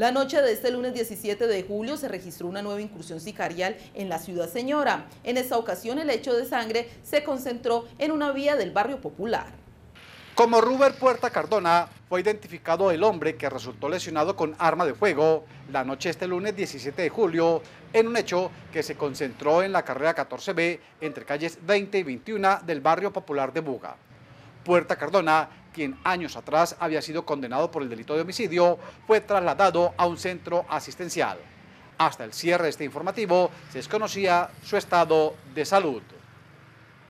La noche de este lunes 17 de julio se registró una nueva incursión sicarial en la ciudad señora. En esta ocasión el hecho de sangre se concentró en una vía del barrio popular. Como Ruber Puerta Cardona, fue identificado el hombre que resultó lesionado con arma de fuego la noche este lunes 17 de julio, en un hecho que se concentró en la carrera 14B entre calles 20 y 21 del barrio popular de Buga. Puerta Cardona quien años atrás había sido condenado por el delito de homicidio, fue trasladado a un centro asistencial. Hasta el cierre de este informativo se desconocía su estado de salud.